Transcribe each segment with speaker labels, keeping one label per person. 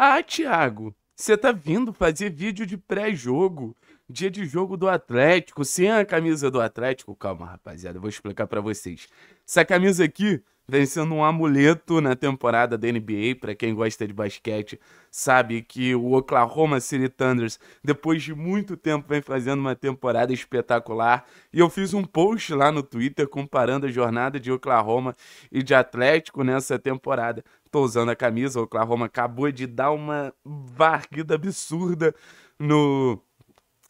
Speaker 1: Ah, Thiago, você tá vindo fazer vídeo de pré-jogo, dia de jogo do Atlético, sem a camisa do Atlético. Calma, rapaziada, eu vou explicar para vocês. Essa camisa aqui vem sendo um amuleto na temporada da NBA. Para quem gosta de basquete, sabe que o Oklahoma City Thunders, depois de muito tempo, vem fazendo uma temporada espetacular. E eu fiz um post lá no Twitter comparando a jornada de Oklahoma e de Atlético nessa temporada. Tô usando a camisa, o Oklahoma acabou de dar uma varguida absurda no,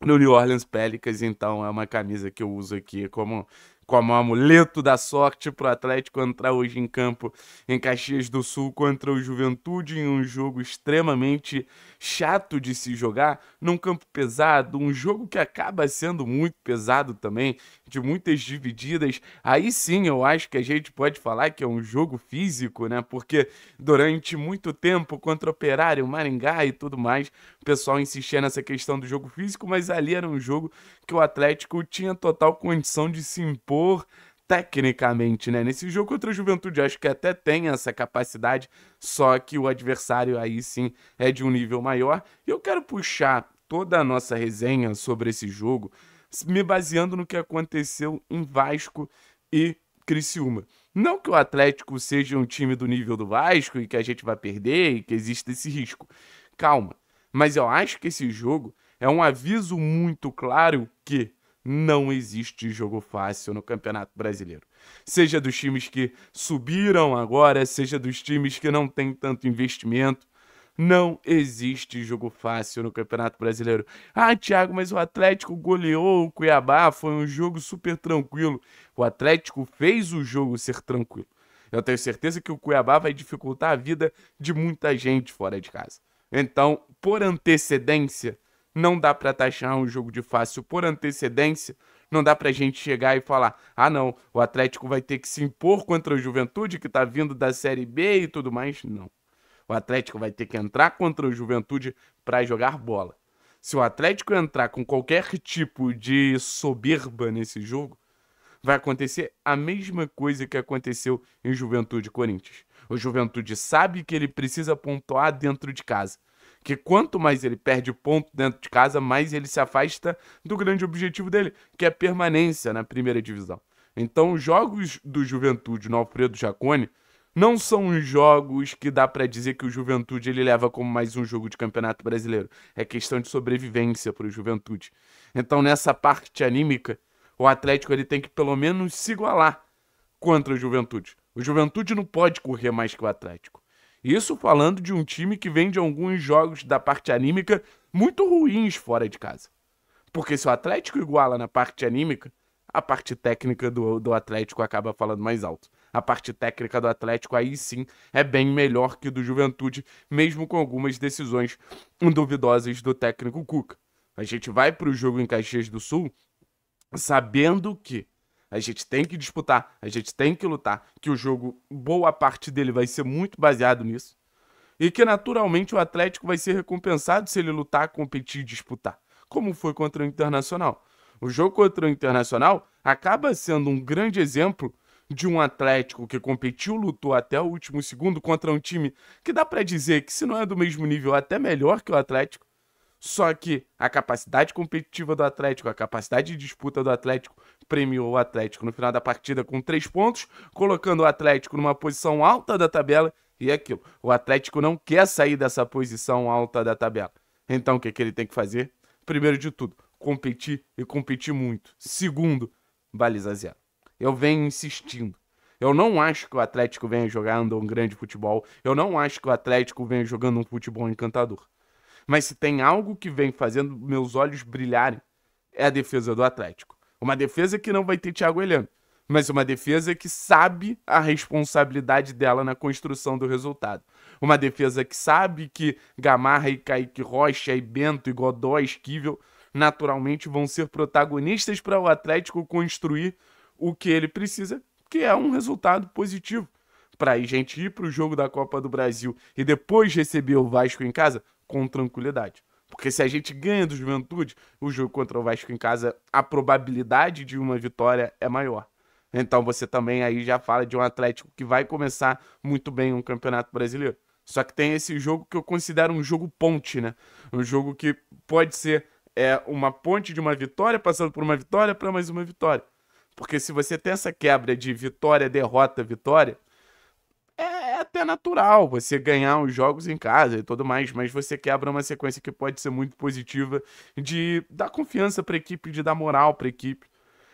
Speaker 1: no New Orleans Pelicans, então é uma camisa que eu uso aqui como como amuleto da sorte para o Atlético entrar hoje em campo em Caxias do Sul contra o Juventude em um jogo extremamente chato de se jogar, num campo pesado, um jogo que acaba sendo muito pesado também, de muitas divididas. Aí sim eu acho que a gente pode falar que é um jogo físico, né? Porque durante muito tempo contra o Operário, Maringá e tudo mais, o pessoal insistia nessa questão do jogo físico, mas ali era um jogo que o Atlético tinha total condição de se impor tecnicamente, né? Nesse jogo contra a Juventude, acho que até tem essa capacidade, só que o adversário aí sim é de um nível maior. E eu quero puxar toda a nossa resenha sobre esse jogo, me baseando no que aconteceu em Vasco e Criciúma. Não que o Atlético seja um time do nível do Vasco e que a gente vai perder e que existe esse risco. Calma. Mas eu acho que esse jogo é um aviso muito claro que não existe jogo fácil no Campeonato Brasileiro. Seja dos times que subiram agora, seja dos times que não têm tanto investimento. Não existe jogo fácil no Campeonato Brasileiro. Ah, Thiago, mas o Atlético goleou o Cuiabá, foi um jogo super tranquilo. O Atlético fez o jogo ser tranquilo. Eu tenho certeza que o Cuiabá vai dificultar a vida de muita gente fora de casa. Então, por antecedência, não dá para taxar um jogo de fácil por antecedência. Não dá para a gente chegar e falar: ah, não, o Atlético vai ter que se impor contra a juventude que está vindo da Série B e tudo mais. Não. O Atlético vai ter que entrar contra a juventude para jogar bola. Se o Atlético entrar com qualquer tipo de soberba nesse jogo, vai acontecer a mesma coisa que aconteceu em Juventude Corinthians. O Juventude sabe que ele precisa pontuar dentro de casa que quanto mais ele perde ponto dentro de casa, mais ele se afasta do grande objetivo dele, que é permanência na primeira divisão. Então, os jogos do Juventude no Alfredo Jacone não são jogos que dá para dizer que o Juventude ele leva como mais um jogo de Campeonato Brasileiro. É questão de sobrevivência para o Juventude. Então, nessa parte anímica, o Atlético ele tem que pelo menos se igualar contra o Juventude. O Juventude não pode correr mais que o Atlético. Isso falando de um time que vem de alguns jogos da parte anímica muito ruins fora de casa. Porque se o Atlético iguala na parte anímica, a parte técnica do, do Atlético acaba falando mais alto. A parte técnica do Atlético aí sim é bem melhor que do Juventude, mesmo com algumas decisões duvidosas do técnico Cuca. A gente vai para o jogo em Caxias do Sul sabendo que a gente tem que disputar, a gente tem que lutar, que o jogo, boa parte dele vai ser muito baseado nisso. E que naturalmente o Atlético vai ser recompensado se ele lutar, competir e disputar, como foi contra o Internacional. O jogo contra o Internacional acaba sendo um grande exemplo de um Atlético que competiu, lutou até o último segundo contra um time que dá para dizer que se não é do mesmo nível, até melhor que o Atlético, só que a capacidade competitiva do Atlético, a capacidade de disputa do Atlético, premiou o Atlético no final da partida com três pontos, colocando o Atlético numa posição alta da tabela. E é aquilo, o Atlético não quer sair dessa posição alta da tabela. Então o que, é que ele tem que fazer? Primeiro de tudo, competir e competir muito. Segundo, baliza zero. Eu venho insistindo. Eu não acho que o Atlético venha jogando um grande futebol. Eu não acho que o Atlético venha jogando um futebol encantador. Mas se tem algo que vem fazendo meus olhos brilharem, é a defesa do Atlético. Uma defesa que não vai ter Thiago Heleno, mas uma defesa que sabe a responsabilidade dela na construção do resultado. Uma defesa que sabe que Gamarra e Kaique Rocha e Bento e Godói, Esquivel, naturalmente vão ser protagonistas para o Atlético construir o que ele precisa, que é um resultado positivo. Para a gente ir para o jogo da Copa do Brasil e depois receber o Vasco em casa com tranquilidade. Porque se a gente ganha do Juventude, o jogo contra o Vasco em casa, a probabilidade de uma vitória é maior. Então você também aí já fala de um Atlético que vai começar muito bem um Campeonato Brasileiro. Só que tem esse jogo que eu considero um jogo ponte, né? Um jogo que pode ser é, uma ponte de uma vitória, passando por uma vitória para mais uma vitória. Porque se você tem essa quebra de vitória, derrota, vitória, até natural você ganhar os jogos em casa e tudo mais, mas você quebra uma sequência que pode ser muito positiva de dar confiança para a equipe, de dar moral para a equipe.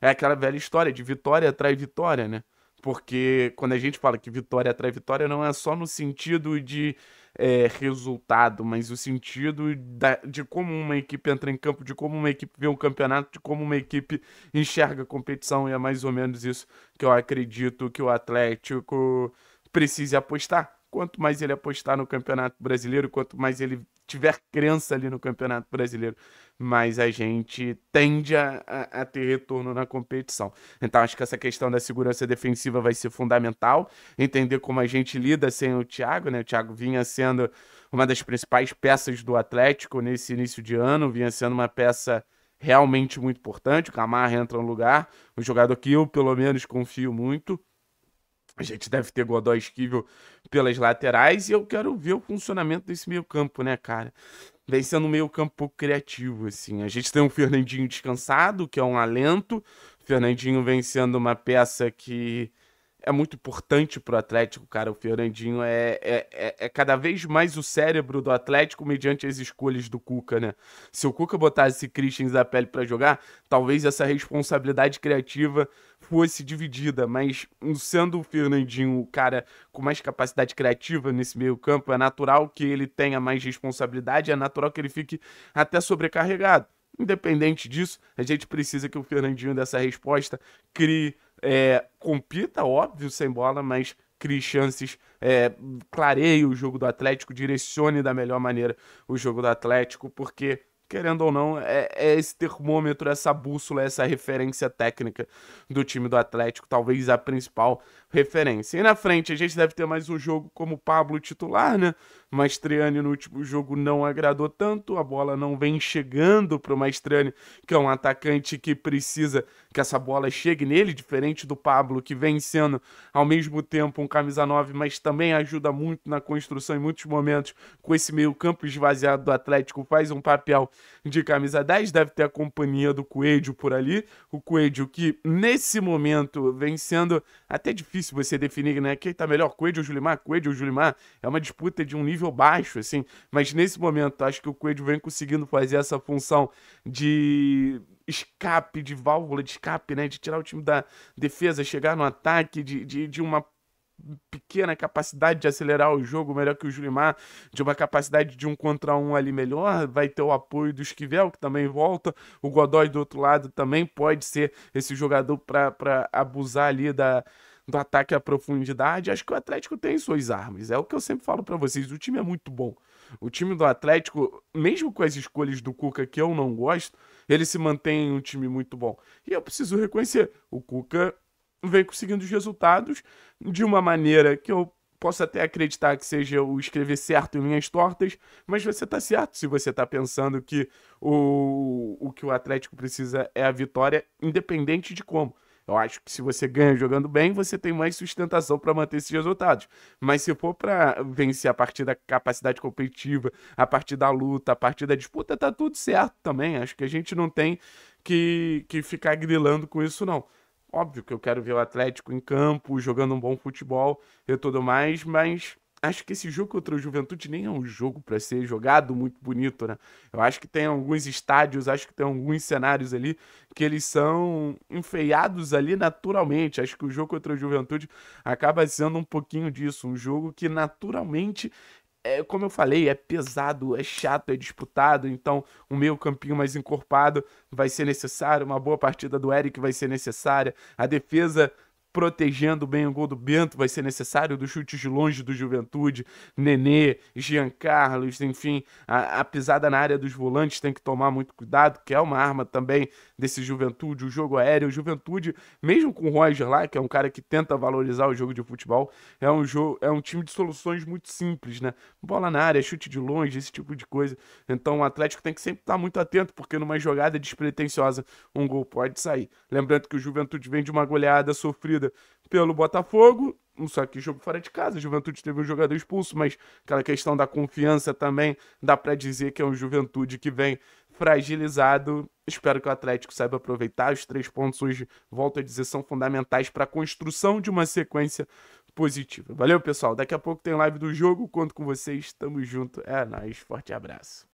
Speaker 1: É aquela velha história de vitória atrai vitória, né? Porque quando a gente fala que vitória atrai vitória, não é só no sentido de é, resultado, mas o sentido da, de como uma equipe entra em campo, de como uma equipe vê um campeonato, de como uma equipe enxerga a competição, e é mais ou menos isso que eu acredito que o Atlético precise apostar. Quanto mais ele apostar no Campeonato Brasileiro, quanto mais ele tiver crença ali no Campeonato Brasileiro, mais a gente tende a, a, a, ter retorno na competição. Então acho que essa questão da segurança defensiva vai ser fundamental, entender como a gente lida sem o Thiago, né? O Thiago vinha sendo uma das principais peças do Atlético nesse início de ano, vinha sendo uma peça realmente muito importante, o Camarra entra no lugar, um jogador que eu, pelo menos, confio muito, a gente deve ter Godói esquivel pelas laterais e eu quero ver o funcionamento desse meio-campo, né, cara? Vem sendo um meio-campo pouco criativo, assim. A gente tem um Fernandinho descansado, que é um alento. O Fernandinho vem sendo uma peça que é muito importante pro Atlético, cara. O Fernandinho é, é, é, é, cada vez mais o cérebro do Atlético mediante as escolhas do Cuca, né? Se o Cuca botasse Christian da pele para jogar, talvez essa responsabilidade criativa fosse dividida, mas sendo o Fernandinho o cara com mais capacidade criativa nesse meio campo, é natural que ele tenha mais responsabilidade, é natural que ele fique até sobrecarregado. Independente disso, a gente precisa que o Fernandinho dessa resposta crie, é, compita, óbvio, sem bola, mas crie chances, é, clareie o jogo do Atlético, direcione da melhor maneira o jogo do Atlético, porque querendo ou não, é, é, esse termômetro, essa bússola, essa referência técnica do time do Atlético, talvez a principal referência. E na frente, a gente deve ter mais um jogo como Pablo titular, né? Maestriani no último jogo não agradou tanto, a bola não vem chegando para o Maestriani, que é um atacante que precisa que essa bola chegue nele, diferente do Pablo, que vem sendo ao mesmo tempo um camisa 9, mas também ajuda muito na construção em muitos momentos com esse meio-campo esvaziado do Atlético, faz um papel de camisa 10, deve ter a companhia do Coelho por ali, o Coelho que nesse momento vem sendo até difícil você definir, né, quem está melhor, Coelho ou Julimar? Coelho ou Julimar? É uma disputa de um nível nível baixo, assim, mas nesse momento acho que o Coelho vem conseguindo fazer essa função de escape, de válvula de escape, né? De tirar o time da defesa, chegar no ataque, de, de, de uma pequena capacidade de acelerar o jogo melhor que o Julimar, de uma capacidade de um contra um ali melhor, vai ter o apoio do Esquivel, que também volta, o Godoy do outro lado também pode ser esse jogador para abusar ali da, do ataque à profundidade, acho que o Atlético tem suas armas. É o que eu sempre falo para vocês, o time é muito bom. O time do Atlético, mesmo com as escolhas do Cuca que eu não gosto, ele se mantém um time muito bom. E eu preciso reconhecer, o Cuca vem conseguindo os resultados de uma maneira que eu posso até acreditar que seja o escrever certo em linhas tortas, mas você tá certo se você tá pensando que o, o que o Atlético precisa é a vitória, independente de como. Eu acho que se você ganha jogando bem, você tem mais sustentação para manter esses resultados. Mas se for para vencer a partir da capacidade competitiva, a partir da luta, a partir da disputa, tá tudo certo também. Acho que a gente não tem que, que ficar grilando com isso, não. Óbvio que eu quero ver o Atlético em campo, jogando um bom futebol e tudo mais, mas acho que esse jogo contra o Juventude nem é um jogo para ser jogado muito bonito, né? Eu acho que tem alguns estádios, acho que tem alguns cenários ali que eles são enfeiados ali naturalmente. Acho que o jogo contra o Juventude acaba sendo um pouquinho disso, um jogo que naturalmente é, como eu falei, é pesado, é chato, é disputado, então um meio campinho mais encorpado vai ser necessário, uma boa partida do Eric vai ser necessária, a defesa protegendo bem o gol do Bento, vai ser necessário dos chutes de longe do Juventude, Nenê, Jean Carlos, enfim, a, a, pisada na área dos volantes tem que tomar muito cuidado, que é uma arma também desse Juventude, o jogo aéreo, o Juventude, mesmo com o Roger lá, que é um cara que tenta valorizar o jogo de futebol, é um jogo, é um time de soluções muito simples, né? Bola na área, chute de longe, esse tipo de coisa. Então o Atlético tem que sempre estar muito atento, porque numa jogada despretensiosa um gol pode sair. Lembrando que o Juventude vem de uma goleada sofrida partida pelo Botafogo, só que jogo fora de casa, a Juventude teve um jogador expulso, mas aquela questão da confiança também dá para dizer que é um Juventude que vem fragilizado. Espero que o Atlético saiba aproveitar. Os três pontos hoje, volto a dizer, são fundamentais para a construção de uma sequência positiva. Valeu, pessoal. Daqui a pouco tem live do jogo. Conto com vocês. Tamo junto. É nóis. Forte abraço.